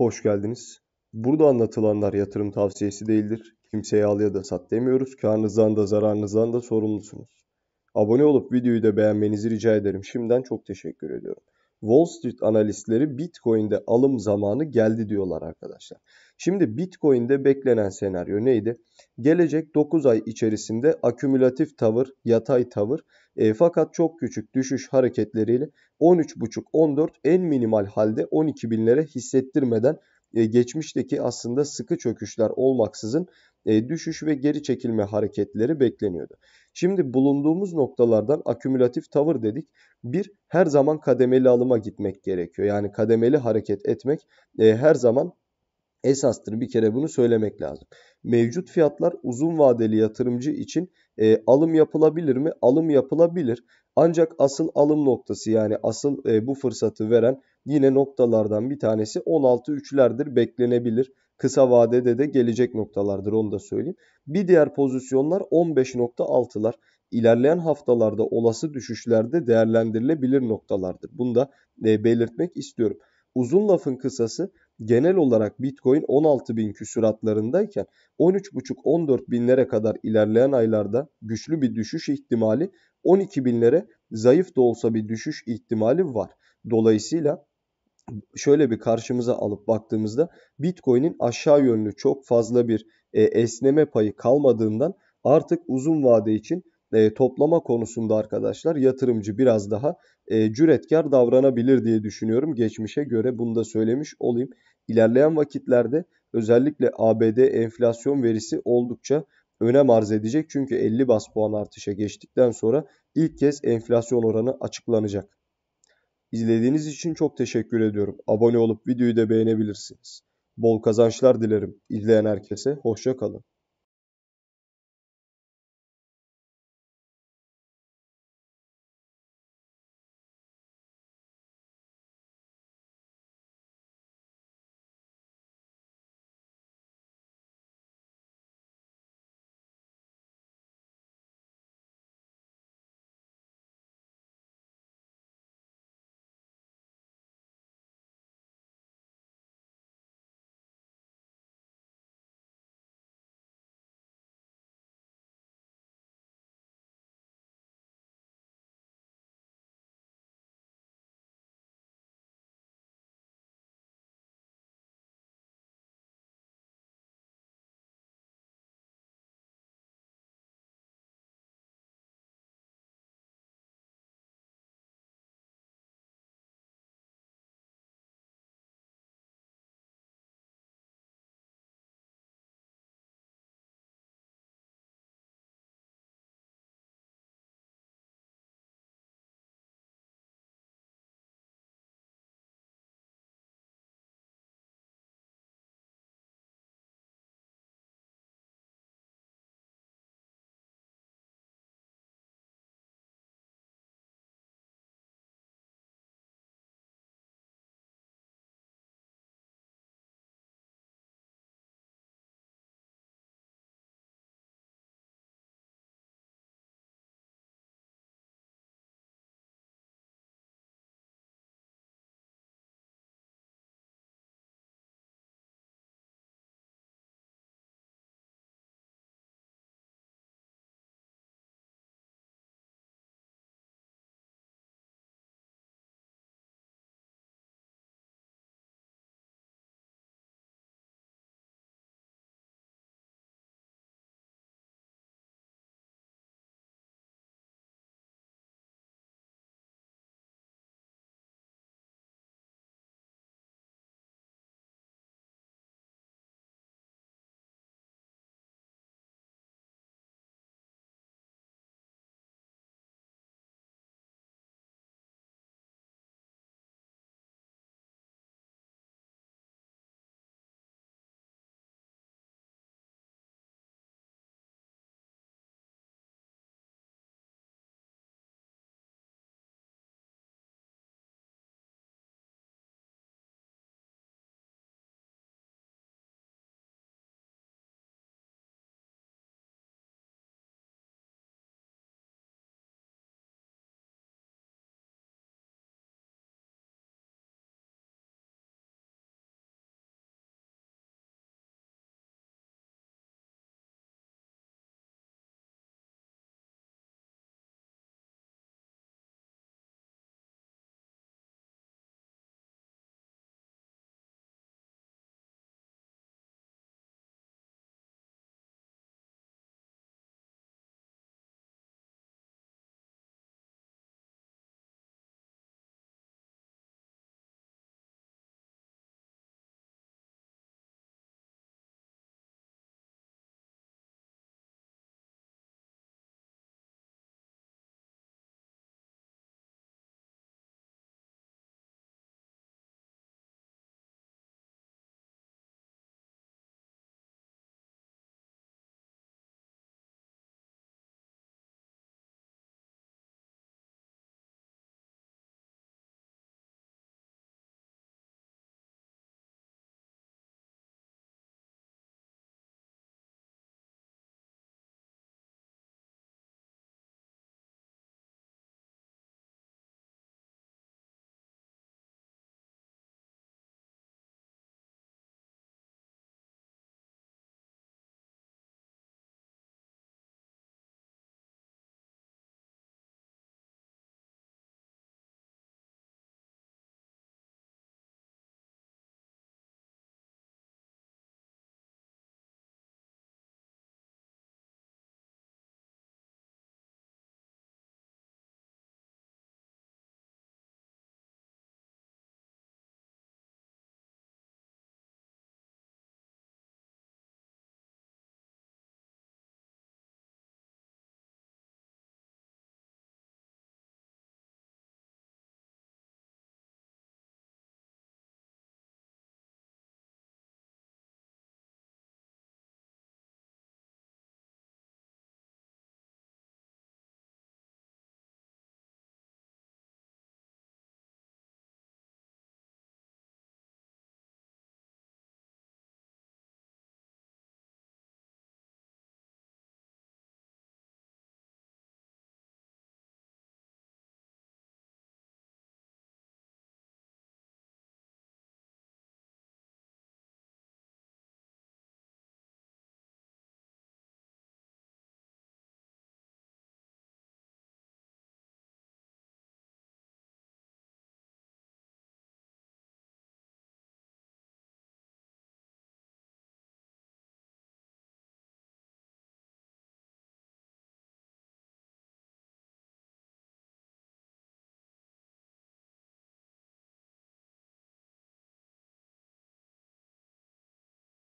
Hoş geldiniz. Burada anlatılanlar yatırım tavsiyesi değildir. Kimseye al ya da sat demiyoruz. Karnınızdan da zararınızdan da sorumlusunuz. Abone olup videoyu da beğenmenizi rica ederim. Şimdiden çok teşekkür ediyorum. Wall Street analistleri Bitcoin'de alım zamanı geldi diyorlar arkadaşlar. Şimdi Bitcoin'de beklenen senaryo neydi? Gelecek 9 ay içerisinde akümülatif tavır, yatay tavır e, fakat çok küçük düşüş hareketleriyle 13.5-14 en minimal halde 12 binlere hissettirmeden e, geçmişteki aslında sıkı çöküşler olmaksızın e, düşüş ve geri çekilme hareketleri bekleniyordu. Şimdi bulunduğumuz noktalardan akümülatif tavır dedik. Bir, her zaman kademeli alıma gitmek gerekiyor. Yani kademeli hareket etmek e, her zaman esastır. Bir kere bunu söylemek lazım. Mevcut fiyatlar uzun vadeli yatırımcı için e, alım yapılabilir mi? Alım yapılabilir. Ancak asıl alım noktası yani asıl e, bu fırsatı veren Yine noktalardan bir tanesi 16 üçlerdir beklenebilir. Kısa vadede de gelecek noktalardır onu da söyleyeyim. Bir diğer pozisyonlar 15.6'lar. İlerleyen haftalarda olası düşüşlerde değerlendirilebilir noktalardır. Bunu da e, belirtmek istiyorum. Uzun lafın kısası genel olarak Bitcoin 16 bin küsuratlarındayken 13,5-14 binlere kadar ilerleyen aylarda güçlü bir düşüş ihtimali 12 binlere zayıf da olsa bir düşüş ihtimali var. Dolayısıyla şöyle bir karşımıza alıp baktığımızda Bitcoin'in aşağı yönlü çok fazla bir e, esneme payı kalmadığından artık uzun vade için e, toplama konusunda arkadaşlar yatırımcı biraz daha e, cüretkar davranabilir diye düşünüyorum. Geçmişe göre bunu da söylemiş olayım. İlerleyen vakitlerde özellikle ABD enflasyon verisi oldukça önem arz edecek. Çünkü 50 bas puan artışa geçtikten sonra ilk kez enflasyon oranı açıklanacak. İzlediğiniz için çok teşekkür ediyorum. Abone olup videoyu da beğenebilirsiniz. Bol kazançlar dilerim. İzleyen herkese hoşça kalın.